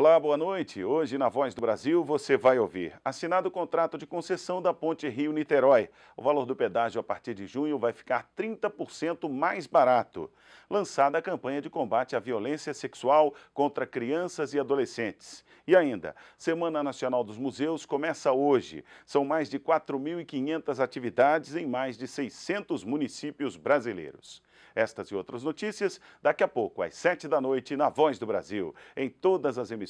Olá, boa noite. Hoje, na Voz do Brasil, você vai ouvir. Assinado o contrato de concessão da Ponte Rio-Niterói. O valor do pedágio a partir de junho vai ficar 30% mais barato. Lançada a campanha de combate à violência sexual contra crianças e adolescentes. E ainda, Semana Nacional dos Museus começa hoje. São mais de 4.500 atividades em mais de 600 municípios brasileiros. Estas e outras notícias daqui a pouco, às 7 da noite, na Voz do Brasil, em todas as emissões